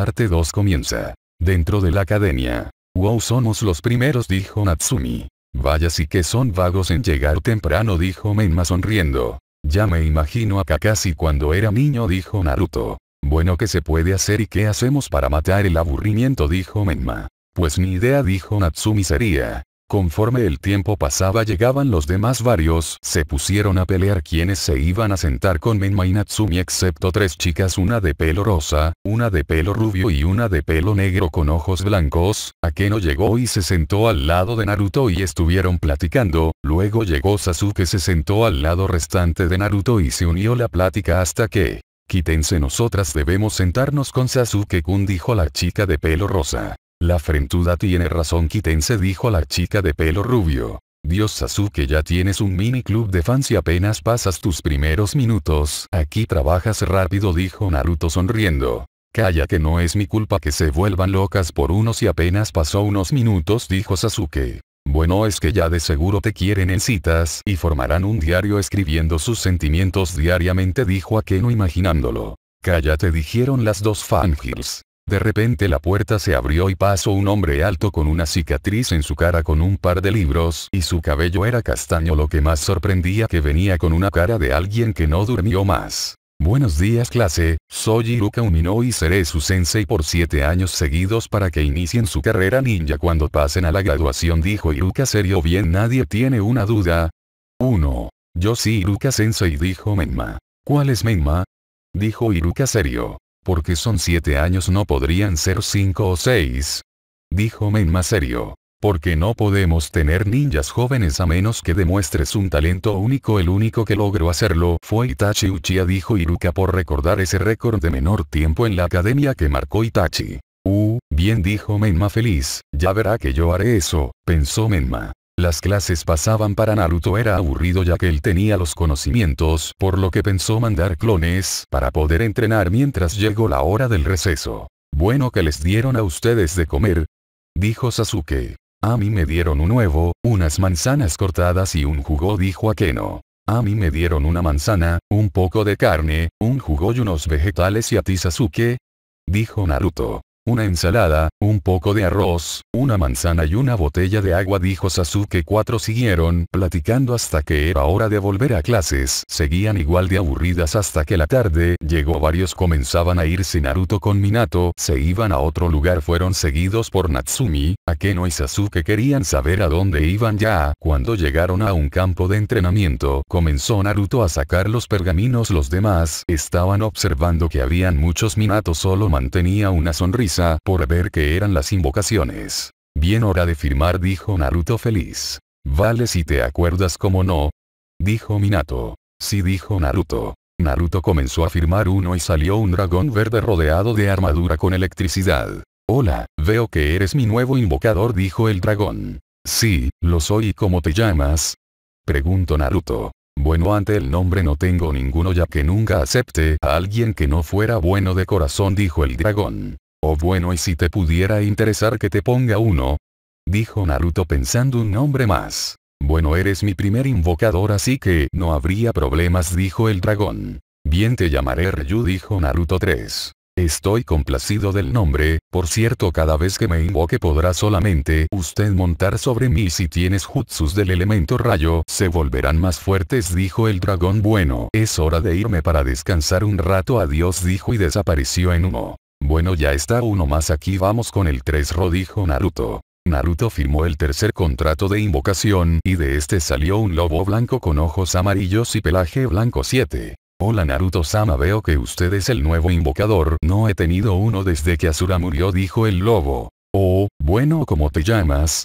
parte 2 comienza. Dentro de la academia. Wow somos los primeros dijo Natsumi. Vaya sí que son vagos en llegar temprano dijo Menma sonriendo. Ya me imagino a Kakashi cuando era niño dijo Naruto. Bueno que se puede hacer y qué hacemos para matar el aburrimiento dijo Menma. Pues mi idea dijo Natsumi sería. Conforme el tiempo pasaba llegaban los demás varios, se pusieron a pelear quienes se iban a sentar con Menma y Natsumi excepto tres chicas una de pelo rosa, una de pelo rubio y una de pelo negro con ojos blancos, Akeno llegó y se sentó al lado de Naruto y estuvieron platicando, luego llegó Sasuke se sentó al lado restante de Naruto y se unió la plática hasta que, quítense nosotras debemos sentarnos con Sasuke-kun dijo la chica de pelo rosa. La frentuda tiene razón quitense dijo la chica de pelo rubio. Dios Sasuke ya tienes un mini club de fans y apenas pasas tus primeros minutos. Aquí trabajas rápido dijo Naruto sonriendo. Calla que no es mi culpa que se vuelvan locas por unos y apenas pasó unos minutos dijo Sasuke. Bueno es que ya de seguro te quieren en citas y formarán un diario escribiendo sus sentimientos diariamente dijo Akeno imaginándolo. Calla te dijeron las dos fangirls. De repente la puerta se abrió y pasó un hombre alto con una cicatriz en su cara con un par de libros y su cabello era castaño lo que más sorprendía que venía con una cara de alguien que no durmió más. Buenos días clase, soy Iruka Umino y seré su sensei por 7 años seguidos para que inicien su carrera ninja cuando pasen a la graduación dijo Iruka serio bien nadie tiene una duda. 1. Yo sí Iruka sensei dijo Menma. ¿Cuál es Menma? Dijo Iruka serio. Porque son siete años no podrían ser cinco o seis. Dijo Menma serio. Porque no podemos tener ninjas jóvenes a menos que demuestres un talento único. El único que logró hacerlo fue Itachi Uchiha dijo Iruka por recordar ese récord de menor tiempo en la academia que marcó Itachi. Uh, bien dijo Menma feliz, ya verá que yo haré eso, pensó Menma. Las clases pasaban para Naruto era aburrido ya que él tenía los conocimientos, por lo que pensó mandar clones para poder entrenar mientras llegó la hora del receso. Bueno que les dieron a ustedes de comer, dijo Sasuke. A mí me dieron un huevo, unas manzanas cortadas y un jugo dijo Akeno. A mí me dieron una manzana, un poco de carne, un jugo y unos vegetales y a ti Sasuke, dijo Naruto. Una ensalada, un poco de arroz, una manzana y una botella de agua dijo Sasuke. Cuatro siguieron platicando hasta que era hora de volver a clases. Seguían igual de aburridas hasta que la tarde llegó varios comenzaban a irse Naruto con Minato, se iban a otro lugar fueron seguidos por Natsumi, Akeno y Sasuke querían saber a dónde iban ya. Cuando llegaron a un campo de entrenamiento comenzó Naruto a sacar los pergaminos los demás estaban observando que habían muchos Minato solo mantenía una sonrisa por ver que eran las invocaciones. Bien hora de firmar dijo Naruto feliz. Vale si te acuerdas como no. Dijo Minato. Sí dijo Naruto. Naruto comenzó a firmar uno y salió un dragón verde rodeado de armadura con electricidad. Hola, veo que eres mi nuevo invocador dijo el dragón. Sí, lo soy y cómo te llamas? Preguntó Naruto. Bueno ante el nombre no tengo ninguno ya que nunca acepte a alguien que no fuera bueno de corazón dijo el dragón. Oh bueno y si te pudiera interesar que te ponga uno. Dijo Naruto pensando un nombre más. Bueno eres mi primer invocador así que no habría problemas dijo el dragón. Bien te llamaré Ryu dijo Naruto 3. Estoy complacido del nombre, por cierto cada vez que me invoque podrá solamente usted montar sobre mí si tienes jutsus del elemento rayo se volverán más fuertes dijo el dragón bueno es hora de irme para descansar un rato adiós dijo y desapareció en humo. Bueno ya está uno más aquí vamos con el 3 dijo Naruto. Naruto firmó el tercer contrato de invocación y de este salió un lobo blanco con ojos amarillos y pelaje blanco 7. Hola Naruto-sama veo que usted es el nuevo invocador no he tenido uno desde que Asura murió dijo el lobo. Oh, bueno ¿cómo te llamas?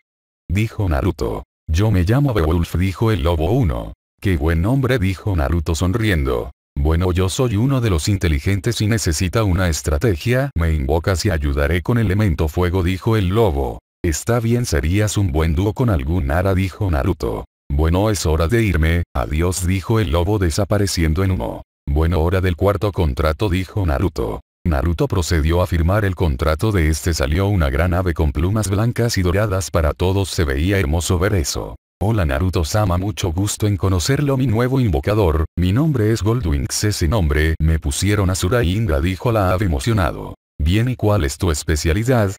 Dijo Naruto. Yo me llamo Beowulf dijo el lobo 1. Qué buen nombre dijo Naruto sonriendo. Bueno yo soy uno de los inteligentes y necesita una estrategia, me invocas y ayudaré con elemento fuego dijo el lobo. Está bien serías un buen dúo con algún ara, dijo Naruto. Bueno es hora de irme, adiós dijo el lobo desapareciendo en humo. Bueno hora del cuarto contrato dijo Naruto. Naruto procedió a firmar el contrato de este salió una gran ave con plumas blancas y doradas para todos se veía hermoso ver eso. Hola Naruto-sama mucho gusto en conocerlo mi nuevo invocador, mi nombre es Goldwing, ese nombre me pusieron Asura Indra, dijo la ave emocionado. Bien y cuál es tu especialidad?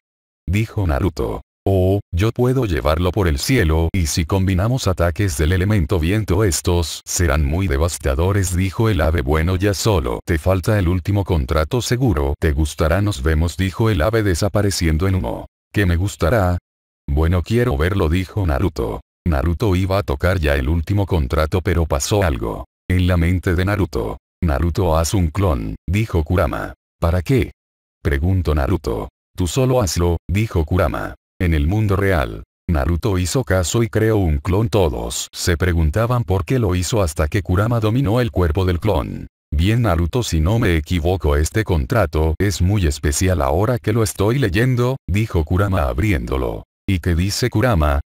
Dijo Naruto. Oh, yo puedo llevarlo por el cielo y si combinamos ataques del elemento viento estos serán muy devastadores dijo el ave bueno ya solo te falta el último contrato seguro te gustará nos vemos dijo el ave desapareciendo en humo. ¿Qué me gustará? Bueno quiero verlo dijo Naruto. Naruto iba a tocar ya el último contrato pero pasó algo. En la mente de Naruto. Naruto haz un clon, dijo Kurama. ¿Para qué? Preguntó Naruto. Tú solo hazlo, dijo Kurama. En el mundo real, Naruto hizo caso y creó un clon todos. Se preguntaban por qué lo hizo hasta que Kurama dominó el cuerpo del clon. Bien Naruto si no me equivoco este contrato es muy especial ahora que lo estoy leyendo, dijo Kurama abriéndolo. ¿Y qué dice Kurama?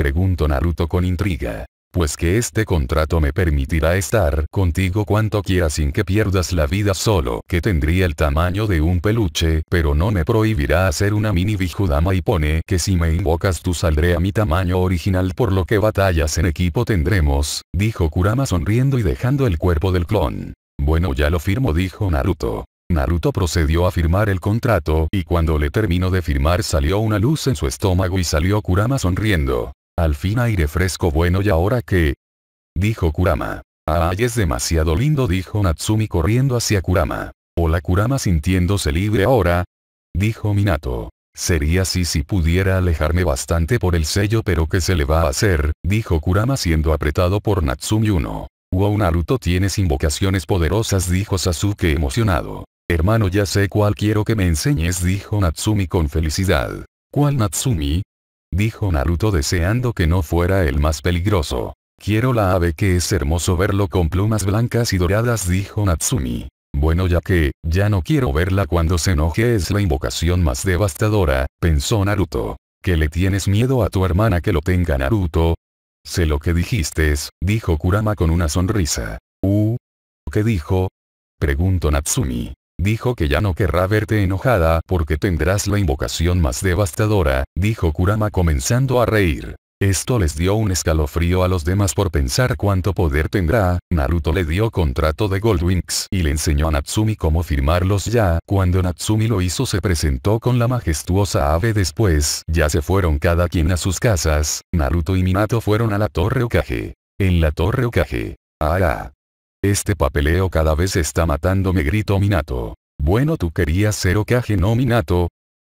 Pregunto Naruto con intriga. Pues que este contrato me permitirá estar contigo cuanto quiera sin que pierdas la vida solo, que tendría el tamaño de un peluche, pero no me prohibirá hacer una mini bijudama y pone que si me invocas tú saldré a mi tamaño original por lo que batallas en equipo tendremos, dijo Kurama sonriendo y dejando el cuerpo del clon. Bueno ya lo firmo dijo Naruto. Naruto procedió a firmar el contrato, y cuando le terminó de firmar salió una luz en su estómago y salió Kurama sonriendo. Al fin aire fresco bueno y ahora qué? Dijo Kurama. Ay ah, es demasiado lindo dijo Natsumi corriendo hacia Kurama. Hola Kurama sintiéndose libre ahora. Dijo Minato. Sería así si pudiera alejarme bastante por el sello pero ¿qué se le va a hacer? Dijo Kurama siendo apretado por Natsumi 1. Wow Naruto tienes invocaciones poderosas dijo Sasuke emocionado. Hermano ya sé cuál quiero que me enseñes dijo Natsumi con felicidad. ¿Cuál Natsumi? dijo Naruto deseando que no fuera el más peligroso. Quiero la ave que es hermoso verlo con plumas blancas y doradas dijo Natsumi. Bueno ya que, ya no quiero verla cuando se enoje es la invocación más devastadora, pensó Naruto. ¿Que le tienes miedo a tu hermana que lo tenga Naruto? Sé lo que dijiste, dijo Kurama con una sonrisa. Uh, ¿Qué dijo? Preguntó Natsumi. Dijo que ya no querrá verte enojada porque tendrás la invocación más devastadora, dijo Kurama comenzando a reír. Esto les dio un escalofrío a los demás por pensar cuánto poder tendrá, Naruto le dio contrato de Goldwings y le enseñó a Natsumi cómo firmarlos ya, cuando Natsumi lo hizo se presentó con la majestuosa ave después, ya se fueron cada quien a sus casas, Naruto y Minato fueron a la Torre Okage. En la Torre Okage. Ah, ah. Este papeleo cada vez está matándome gritó Minato. Bueno tú querías ser Okage no Minato.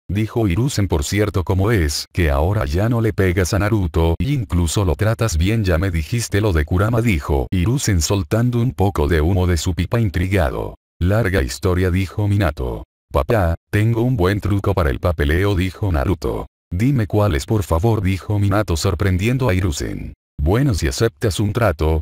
Dijo Irusen por cierto como es que ahora ya no le pegas a Naruto e incluso lo tratas bien ya me dijiste lo de Kurama dijo Irusen soltando un poco de humo de su pipa intrigado. Larga historia dijo Minato. Papá, tengo un buen truco para el papeleo dijo Naruto. Dime cuál es por favor dijo Minato sorprendiendo a Irusen. Bueno si aceptas un trato,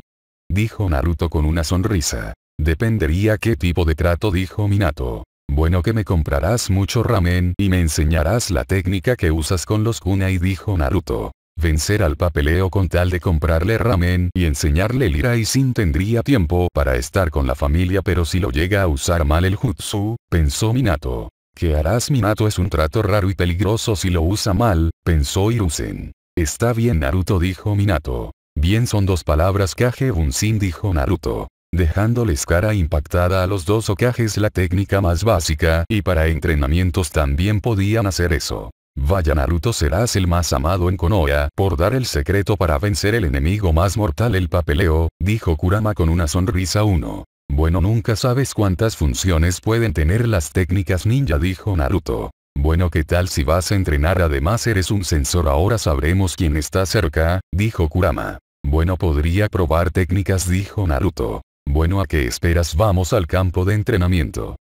dijo Naruto con una sonrisa. Dependería qué tipo de trato dijo Minato. Bueno que me comprarás mucho ramen y me enseñarás la técnica que usas con los kunai dijo Naruto. Vencer al papeleo con tal de comprarle ramen y enseñarle el ira y sin tendría tiempo para estar con la familia pero si lo llega a usar mal el jutsu, pensó Minato. ¿Qué harás Minato es un trato raro y peligroso si lo usa mal? pensó Irusen. Está bien Naruto dijo Minato. Bien son dos palabras Kage sin dijo Naruto. Dejándoles cara impactada a los dos Okages la técnica más básica y para entrenamientos también podían hacer eso. Vaya Naruto serás el más amado en Konoha por dar el secreto para vencer el enemigo más mortal el papeleo, dijo Kurama con una sonrisa 1. Bueno nunca sabes cuántas funciones pueden tener las técnicas ninja dijo Naruto. Bueno, ¿qué tal si vas a entrenar? Además eres un sensor, ahora sabremos quién está cerca, dijo Kurama. Bueno, podría probar técnicas, dijo Naruto. Bueno, ¿a qué esperas? Vamos al campo de entrenamiento.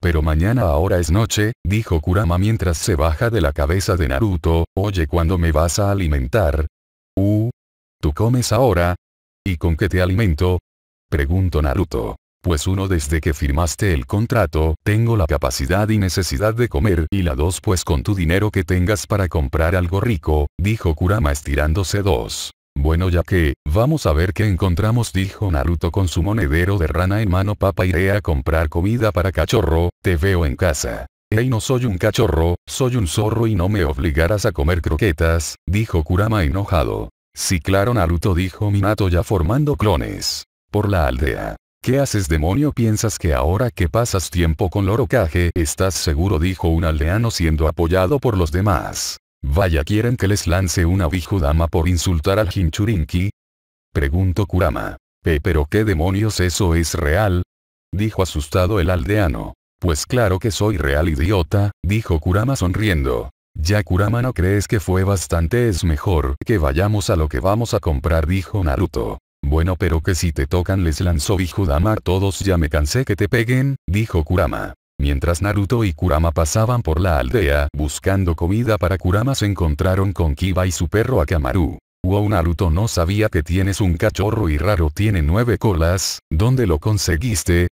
Pero mañana ahora es noche, dijo Kurama mientras se baja de la cabeza de Naruto, oye, ¿cuándo me vas a alimentar? Uh. ¿Tú comes ahora? ¿Y con qué te alimento? Pregunto Naruto pues uno desde que firmaste el contrato, tengo la capacidad y necesidad de comer y la dos pues con tu dinero que tengas para comprar algo rico, dijo Kurama estirándose dos. Bueno ya que, vamos a ver qué encontramos dijo Naruto con su monedero de rana en mano papa iré a comprar comida para cachorro, te veo en casa. Ey no soy un cachorro, soy un zorro y no me obligarás a comer croquetas, dijo Kurama enojado. Sí claro Naruto dijo Minato ya formando clones. Por la aldea. ¿Qué haces demonio? ¿Piensas que ahora que pasas tiempo con Loro estás seguro? dijo un aldeano siendo apoyado por los demás. Vaya quieren que les lance una bijudama por insultar al Hinchurinki. Preguntó Kurama. ¿Eh, ¿Pero qué demonios eso es real? Dijo asustado el aldeano. Pues claro que soy real idiota, dijo Kurama sonriendo. Ya Kurama no crees que fue bastante es mejor que vayamos a lo que vamos a comprar dijo Naruto. Bueno pero que si te tocan les lanzó Bijudama todos ya me cansé que te peguen, dijo Kurama. Mientras Naruto y Kurama pasaban por la aldea buscando comida para Kurama se encontraron con Kiba y su perro Akamaru. Wow Naruto no sabía que tienes un cachorro y raro tiene nueve colas, ¿dónde lo conseguiste?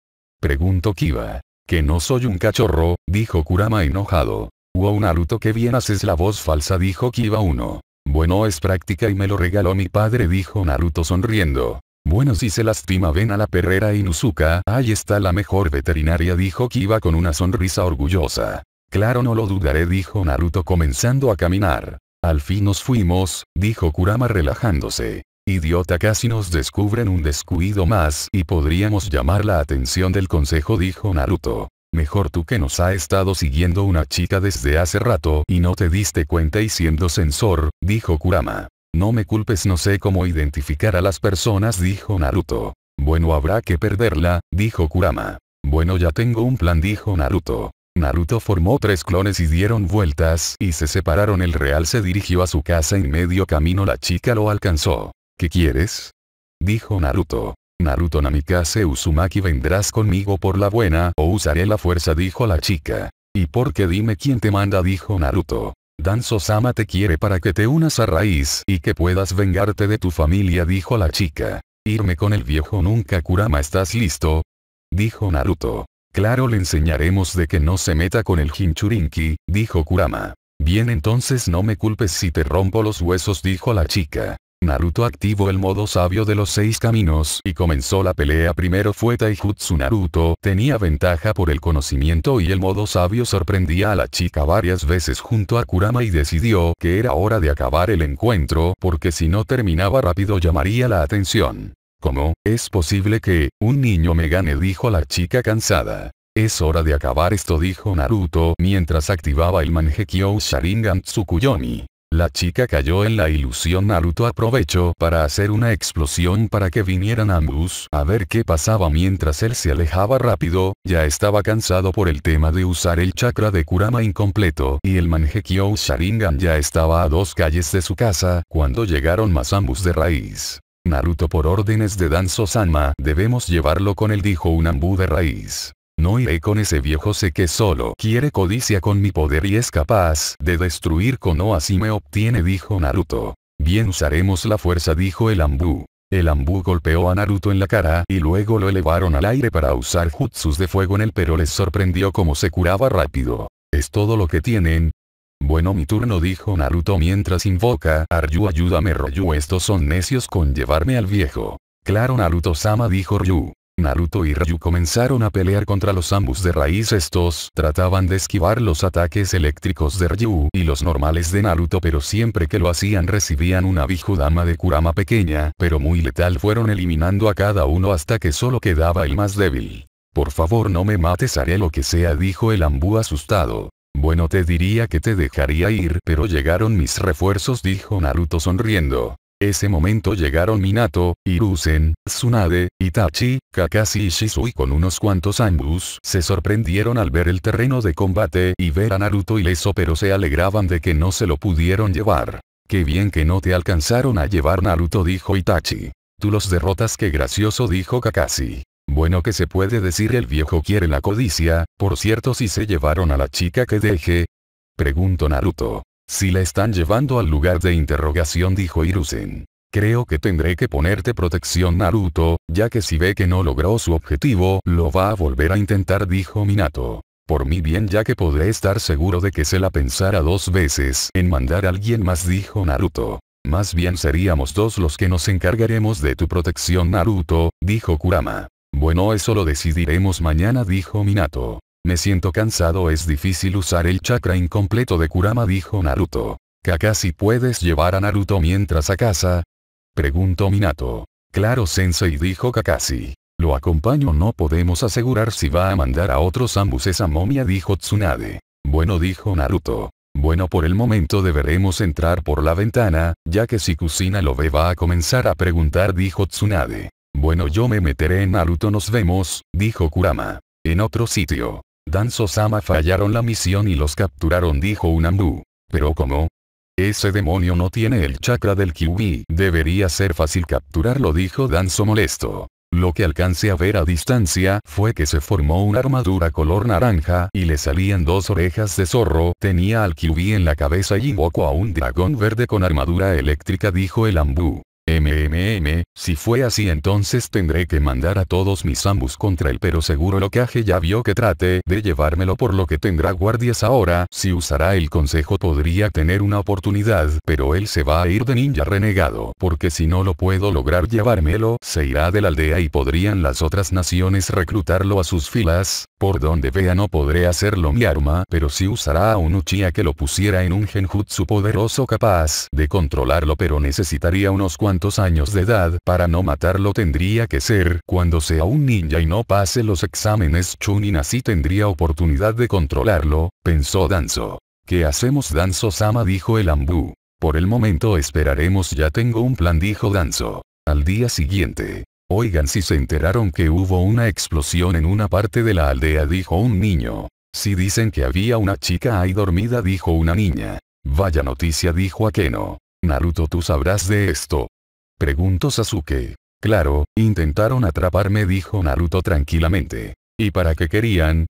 Preguntó Kiba. Que no soy un cachorro, dijo Kurama enojado. Wow Naruto que bien haces la voz falsa dijo Kiba 1. Bueno es práctica y me lo regaló mi padre dijo Naruto sonriendo. Bueno si se lastima ven a la perrera Inuzuka, ahí está la mejor veterinaria dijo Kiba con una sonrisa orgullosa. Claro no lo dudaré dijo Naruto comenzando a caminar. Al fin nos fuimos, dijo Kurama relajándose. Idiota casi nos descubren un descuido más y podríamos llamar la atención del consejo dijo Naruto. Mejor tú que nos ha estado siguiendo una chica desde hace rato y no te diste cuenta y siendo sensor, dijo Kurama. No me culpes no sé cómo identificar a las personas dijo Naruto. Bueno habrá que perderla, dijo Kurama. Bueno ya tengo un plan dijo Naruto. Naruto formó tres clones y dieron vueltas y se separaron el real se dirigió a su casa en medio camino la chica lo alcanzó. ¿Qué quieres? Dijo Naruto. Naruto Namikaze Uzumaki vendrás conmigo por la buena o usaré la fuerza dijo la chica. ¿Y por qué dime quién te manda? dijo Naruto. Danzo-sama te quiere para que te unas a raíz y que puedas vengarte de tu familia dijo la chica. Irme con el viejo nunca Kurama ¿estás listo? Dijo Naruto. Claro le enseñaremos de que no se meta con el Hinchurinki, dijo Kurama. Bien entonces no me culpes si te rompo los huesos dijo la chica. Naruto activó el modo sabio de los seis caminos y comenzó la pelea primero fue Taijutsu Naruto tenía ventaja por el conocimiento y el modo sabio sorprendía a la chica varias veces junto a Kurama y decidió que era hora de acabar el encuentro porque si no terminaba rápido llamaría la atención. ¿Cómo? Es posible que, un niño me gane dijo la chica cansada. Es hora de acabar esto dijo Naruto mientras activaba el Mangekyou Sharingan Tsukuyomi. La chica cayó en la ilusión Naruto aprovechó para hacer una explosión para que vinieran ambos a ver qué pasaba mientras él se alejaba rápido, ya estaba cansado por el tema de usar el chakra de Kurama incompleto y el Mangekyou Sharingan ya estaba a dos calles de su casa cuando llegaron más ambos de raíz. Naruto por órdenes de Danzo Sanma debemos llevarlo con él dijo un ambú de raíz. No iré con ese viejo sé que solo quiere codicia con mi poder y es capaz de destruir o así me obtiene dijo Naruto. Bien usaremos la fuerza dijo el Ambu. El Ambu golpeó a Naruto en la cara y luego lo elevaron al aire para usar jutsus de fuego en él pero les sorprendió como se curaba rápido. Es todo lo que tienen, bueno mi turno dijo Naruto mientras invoca, Aryu ayúdame Ryu estos son necios con llevarme al viejo. Claro Naruto-sama dijo Ryu. Naruto y Ryu comenzaron a pelear contra los Ambus de raíz estos trataban de esquivar los ataques eléctricos de Ryu y los normales de Naruto pero siempre que lo hacían recibían una Bijudama de Kurama pequeña pero muy letal fueron eliminando a cada uno hasta que solo quedaba el más débil. Por favor no me mates haré lo que sea dijo el Ambu asustado. Bueno te diría que te dejaría ir pero llegaron mis refuerzos dijo Naruto sonriendo. Ese momento llegaron Minato, Hiruzen, Tsunade, Itachi, Kakashi y Shisui con unos cuantos ambus. Se sorprendieron al ver el terreno de combate y ver a Naruto ileso pero se alegraban de que no se lo pudieron llevar. Qué bien que no te alcanzaron a llevar Naruto dijo Itachi. Tú los derrotas qué gracioso dijo Kakashi. Bueno que se puede decir el viejo quiere la codicia, por cierto si se llevaron a la chica que deje. Pregunto Naruto. Si la están llevando al lugar de interrogación dijo Irusen. Creo que tendré que ponerte protección Naruto, ya que si ve que no logró su objetivo, lo va a volver a intentar dijo Minato. Por mi bien ya que podré estar seguro de que se la pensara dos veces en mandar a alguien más dijo Naruto. Más bien seríamos dos los que nos encargaremos de tu protección Naruto, dijo Kurama. Bueno eso lo decidiremos mañana dijo Minato. Me siento cansado es difícil usar el chakra incompleto de Kurama dijo Naruto. Kakashi puedes llevar a Naruto mientras a casa? Preguntó Minato. Claro sensei dijo Kakashi. Lo acompaño no podemos asegurar si va a mandar a otros ambos esa momia dijo Tsunade. Bueno dijo Naruto. Bueno por el momento deberemos entrar por la ventana, ya que si Kusina lo ve va a comenzar a preguntar dijo Tsunade. Bueno yo me meteré en Naruto nos vemos, dijo Kurama. En otro sitio. Danzo-sama fallaron la misión y los capturaron dijo un ambu. Pero como Ese demonio no tiene el chakra del Kyubi. Debería ser fácil capturarlo dijo Danzo molesto. Lo que alcancé a ver a distancia fue que se formó una armadura color naranja y le salían dos orejas de zorro. Tenía al Kyubi en la cabeza y invocó a un dragón verde con armadura eléctrica dijo el Ambu. MMM, si fue así entonces tendré que mandar a todos mis ambus contra él pero seguro lo que ya vio que trate de llevármelo por lo que tendrá guardias ahora, si usará el consejo podría tener una oportunidad pero él se va a ir de ninja renegado porque si no lo puedo lograr llevármelo se irá de la aldea y podrían las otras naciones reclutarlo a sus filas, por donde vea no podré hacerlo mi arma pero si usará a un Uchiha que lo pusiera en un genjutsu poderoso capaz de controlarlo pero necesitaría unos cuantos años de edad, para no matarlo tendría que ser cuando sea un ninja y no pase los exámenes Chunin así tendría oportunidad de controlarlo, pensó Danzo. ¿Qué hacemos Danzo-sama? dijo el ambú. Por el momento esperaremos ya tengo un plan dijo Danzo. Al día siguiente. Oigan si se enteraron que hubo una explosión en una parte de la aldea dijo un niño. Si dicen que había una chica ahí dormida dijo una niña. Vaya noticia dijo Akeno. Naruto tú sabrás de esto. Preguntó Sasuke. Claro, intentaron atraparme dijo Naruto tranquilamente. ¿Y para qué querían?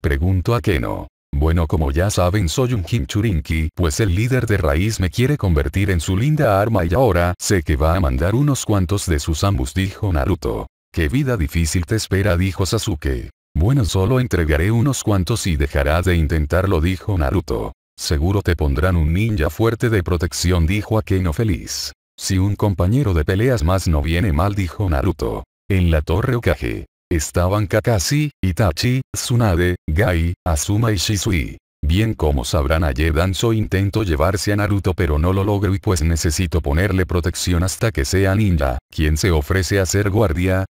Preguntó Akeno. Bueno como ya saben soy un Hinchurinki pues el líder de raíz me quiere convertir en su linda arma y ahora sé que va a mandar unos cuantos de sus ambus dijo Naruto. Qué vida difícil te espera dijo Sasuke. Bueno solo entregaré unos cuantos y dejará de intentarlo dijo Naruto. Seguro te pondrán un ninja fuerte de protección dijo Akeno feliz. Si un compañero de peleas más no viene mal dijo Naruto. En la torre Okage. Estaban Kakashi, Itachi, Tsunade, Gai, Asuma y Shisui. Bien como sabrán ayer Danzo intento llevarse a Naruto pero no lo logro y pues necesito ponerle protección hasta que sea ninja, ¿quién se ofrece a ser guardia?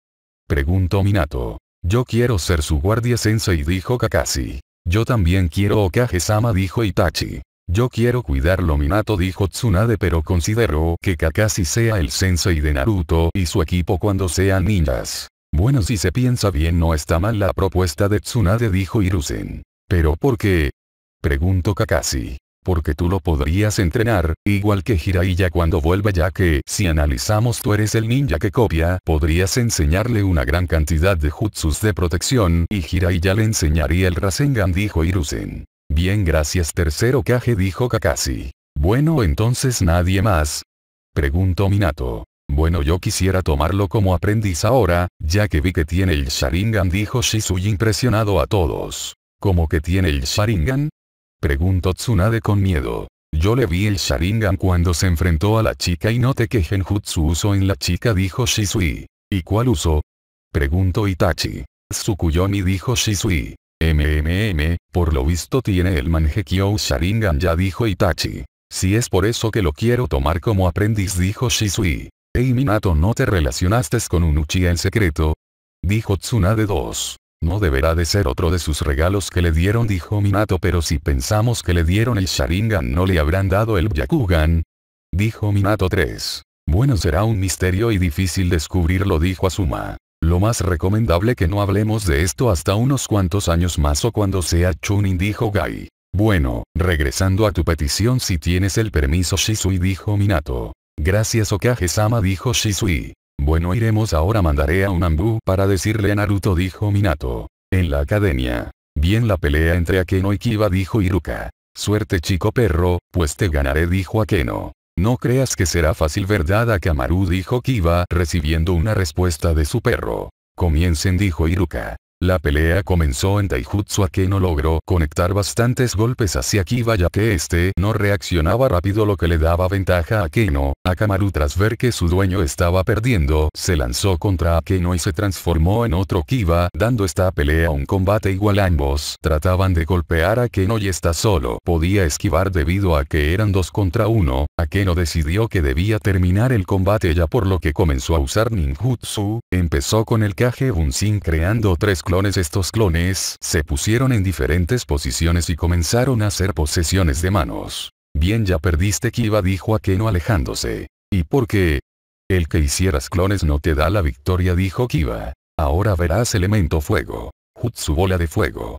Preguntó Minato. Yo quiero ser su guardia sensei dijo Kakashi. Yo también quiero Okage-sama dijo Itachi. Yo quiero cuidarlo Minato dijo Tsunade pero considero que Kakashi sea el sensei de Naruto y su equipo cuando sean ninjas. Bueno si se piensa bien no está mal la propuesta de Tsunade dijo Hiruzen. ¿Pero por qué? Preguntó Kakashi. Porque tú lo podrías entrenar, igual que Hiraiya cuando vuelva ya que, si analizamos tú eres el ninja que copia, podrías enseñarle una gran cantidad de jutsus de protección y Hiraiya le enseñaría el Rasengan dijo Hiruzen. Bien gracias tercero Kage dijo Kakashi. Bueno entonces nadie más. Preguntó Minato. Bueno yo quisiera tomarlo como aprendiz ahora, ya que vi que tiene el Sharingan dijo Shisui impresionado a todos. ¿Cómo que tiene el Sharingan? Preguntó Tsunade con miedo. Yo le vi el Sharingan cuando se enfrentó a la chica y noté que Genjutsu usó en la chica dijo Shisui. ¿Y cuál uso? Preguntó Itachi. Tsukuyomi dijo Shisui. MMM, por lo visto tiene el Mangekyou Sharingan ya dijo Itachi. Si es por eso que lo quiero tomar como aprendiz dijo Shisui. Hey Minato no te relacionaste con un Uchiha en secreto. Dijo Tsuna de 2. No deberá de ser otro de sus regalos que le dieron dijo Minato pero si pensamos que le dieron el Sharingan no le habrán dado el Byakugan. Dijo Minato 3. Bueno será un misterio y difícil descubrirlo dijo Asuma lo más recomendable que no hablemos de esto hasta unos cuantos años más o cuando sea Chunin dijo Gai. Bueno, regresando a tu petición si tienes el permiso Shisui dijo Minato. Gracias Okage-sama dijo Shisui. Bueno iremos ahora mandaré a un para decirle a Naruto dijo Minato. En la academia. Bien la pelea entre Akeno y Kiba dijo Iruka. Suerte chico perro, pues te ganaré dijo Akeno. No creas que será fácil verdad Akamaru dijo Kiba recibiendo una respuesta de su perro. Comiencen dijo Iruka. La pelea comenzó en Taijutsu no logró conectar bastantes golpes hacia Kiba ya que este no reaccionaba rápido lo que le daba ventaja a Akeno. Akamaru tras ver que su dueño estaba perdiendo, se lanzó contra Akeno y se transformó en otro Kiba, dando esta pelea un combate igual ambos trataban de golpear a Akeno y esta solo podía esquivar debido a que eran dos contra uno. Akeno decidió que debía terminar el combate ya por lo que comenzó a usar ninjutsu, empezó con el Kage Bunshin creando tres estos clones se pusieron en diferentes posiciones y comenzaron a hacer posesiones de manos. Bien ya perdiste Kiba dijo Akeno alejándose. ¿Y por qué? El que hicieras clones no te da la victoria dijo Kiba. Ahora verás elemento fuego. Jutsu bola de fuego.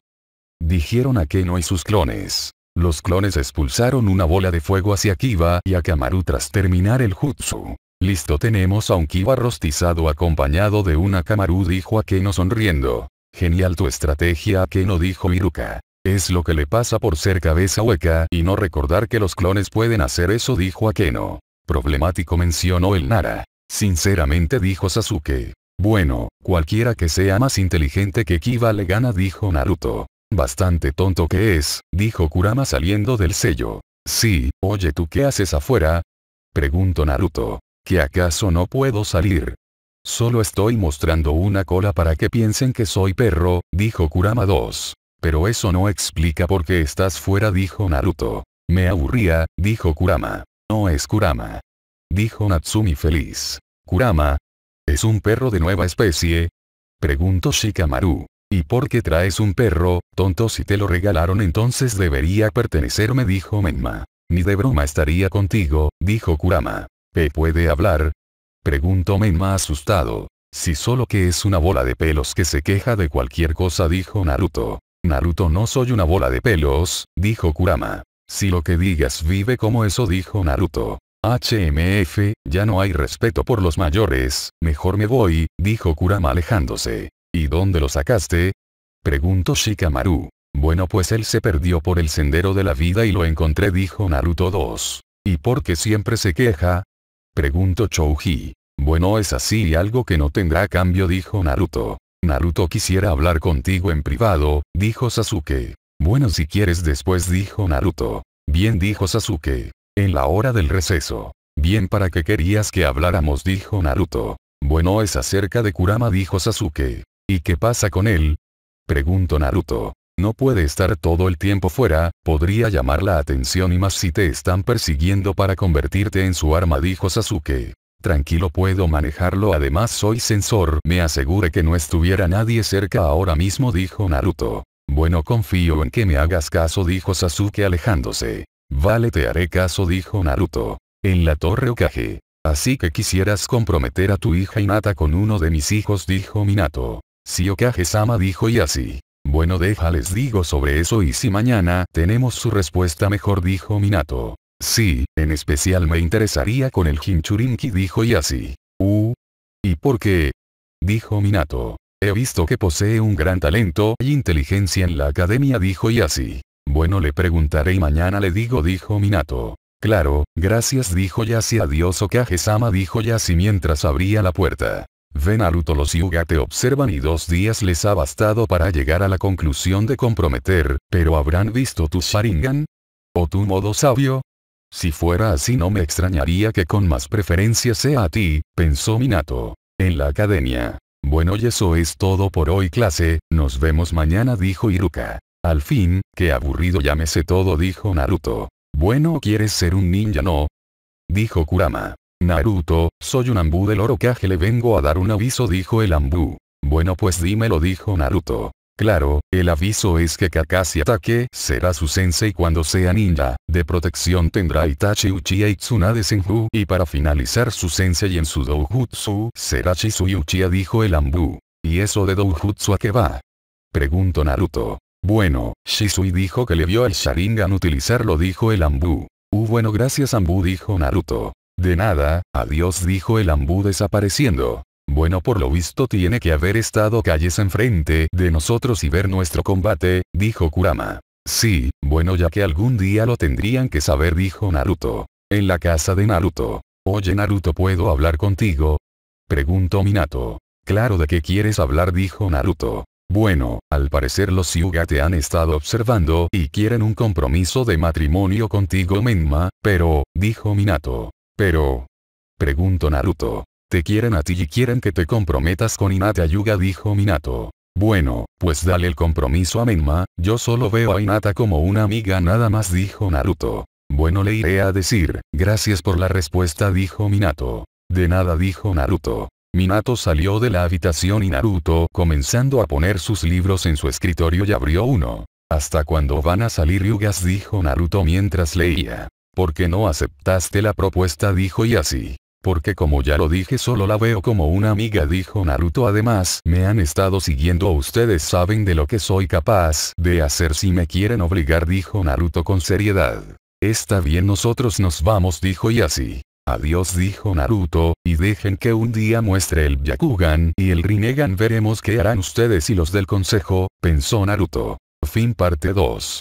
Dijeron Akeno y sus clones. Los clones expulsaron una bola de fuego hacia Kiba y a Kamaru tras terminar el jutsu. Listo tenemos a un Kiba rostizado acompañado de una Kamaru dijo Akeno sonriendo. Genial tu estrategia Akeno no dijo Miruka. Es lo que le pasa por ser cabeza hueca y no recordar que los clones pueden hacer eso dijo Akeno. Problemático mencionó el Nara. Sinceramente dijo Sasuke. Bueno, cualquiera que sea más inteligente que Kiba le gana dijo Naruto. Bastante tonto que es, dijo Kurama saliendo del sello. Sí, oye tú qué haces afuera? Preguntó Naruto. ¿Que acaso no puedo salir? Solo estoy mostrando una cola para que piensen que soy perro, dijo Kurama 2. Pero eso no explica por qué estás fuera, dijo Naruto. Me aburría, dijo Kurama. No es Kurama. Dijo Natsumi feliz. Kurama. ¿Es un perro de nueva especie? Preguntó Shikamaru. ¿Y por qué traes un perro, tonto si te lo regalaron entonces debería pertenecerme dijo Menma. Ni de broma estaría contigo, dijo Kurama. Pe puede hablar, Preguntó Menma asustado. Si solo que es una bola de pelos que se queja de cualquier cosa dijo Naruto. Naruto no soy una bola de pelos, dijo Kurama. Si lo que digas vive como eso dijo Naruto. HMF, ya no hay respeto por los mayores, mejor me voy, dijo Kurama alejándose. ¿Y dónde lo sacaste? Preguntó Shikamaru. Bueno pues él se perdió por el sendero de la vida y lo encontré dijo Naruto 2. ¿Y por qué siempre se queja? Preguntó Chouji. Bueno es así y algo que no tendrá cambio dijo Naruto. Naruto quisiera hablar contigo en privado, dijo Sasuke. Bueno si quieres después dijo Naruto. Bien dijo Sasuke. En la hora del receso. Bien para qué querías que habláramos dijo Naruto. Bueno es acerca de Kurama dijo Sasuke. ¿Y qué pasa con él? Preguntó Naruto no puede estar todo el tiempo fuera, podría llamar la atención y más si te están persiguiendo para convertirte en su arma dijo Sasuke. Tranquilo puedo manejarlo además soy sensor. Me asegure que no estuviera nadie cerca ahora mismo dijo Naruto. Bueno confío en que me hagas caso dijo Sasuke alejándose. Vale te haré caso dijo Naruto. En la torre Okage. Así que quisieras comprometer a tu hija Nata con uno de mis hijos dijo Minato. Si Okage-sama dijo y así. Bueno deja les digo sobre eso y si mañana tenemos su respuesta mejor dijo Minato. Sí, en especial me interesaría con el Hinchurinki dijo Yasi. Uh. ¿Y por qué? Dijo Minato. He visto que posee un gran talento y inteligencia en la academia dijo Yasi. Bueno le preguntaré y mañana le digo dijo Minato. Claro, gracias dijo Yasi adiós Okagesama» dijo Yasi mientras abría la puerta. Ve Naruto los Yuga te observan y dos días les ha bastado para llegar a la conclusión de comprometer, pero ¿habrán visto tu Sharingan? ¿O tu modo sabio? Si fuera así no me extrañaría que con más preferencia sea a ti, pensó Minato. En la academia. Bueno y eso es todo por hoy clase, nos vemos mañana dijo Iruka. Al fin, qué aburrido llámese todo dijo Naruto. Bueno ¿quieres ser un ninja no? Dijo Kurama. Naruto, soy un ambu del caje le vengo a dar un aviso dijo el ambu. Bueno pues dímelo dijo Naruto. Claro, el aviso es que Kakashi ataque será su sensei cuando sea ninja, de protección tendrá Itachi Uchiha y Tsunade Senju y para finalizar su sensei en su doujutsu será Shisui Uchiha dijo el Ambu. ¿Y eso de doujutsu a qué va? Preguntó Naruto. Bueno, Shisui dijo que le vio al Sharingan utilizarlo dijo el Ambu. Uh bueno gracias Ambu dijo Naruto. De nada, adiós dijo el ambú desapareciendo. Bueno por lo visto tiene que haber estado calles enfrente de nosotros y ver nuestro combate, dijo Kurama. Sí, bueno ya que algún día lo tendrían que saber dijo Naruto. En la casa de Naruto. Oye Naruto ¿puedo hablar contigo? Preguntó Minato. Claro de qué quieres hablar dijo Naruto. Bueno, al parecer los Yuga te han estado observando y quieren un compromiso de matrimonio contigo Menma, pero, dijo Minato. Pero... pregunto Naruto. Te quieren a ti y quieren que te comprometas con Inata Yuga dijo Minato. Bueno, pues dale el compromiso a Menma, yo solo veo a Inata como una amiga nada más dijo Naruto. Bueno le iré a decir, gracias por la respuesta dijo Minato. De nada dijo Naruto. Minato salió de la habitación y Naruto comenzando a poner sus libros en su escritorio y abrió uno. ¿Hasta cuando van a salir yugas? dijo Naruto mientras leía. Porque no aceptaste la propuesta dijo y Porque como ya lo dije solo la veo como una amiga dijo Naruto además me han estado siguiendo ustedes saben de lo que soy capaz de hacer si me quieren obligar dijo Naruto con seriedad. Está bien nosotros nos vamos dijo y Adiós dijo Naruto, y dejen que un día muestre el Yakugan y el Rinnegan veremos qué harán ustedes y los del consejo, pensó Naruto. Fin parte 2.